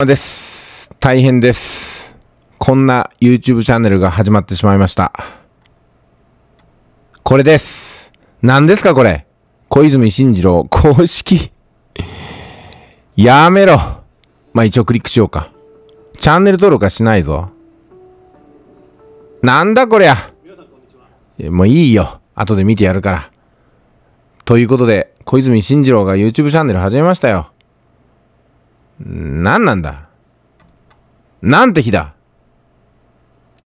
です。大変です。こんな YouTube チャンネルが始まってしまいました。これです。何ですかこれ小泉進次郎公式やめろ。まあ、一応クリックしようか。チャンネル登録はしないぞ。なんだこりゃ。もういいよ。後で見てやるから。ということで、小泉進次郎が YouTube チャンネル始めましたよ。何なんだなんて日だ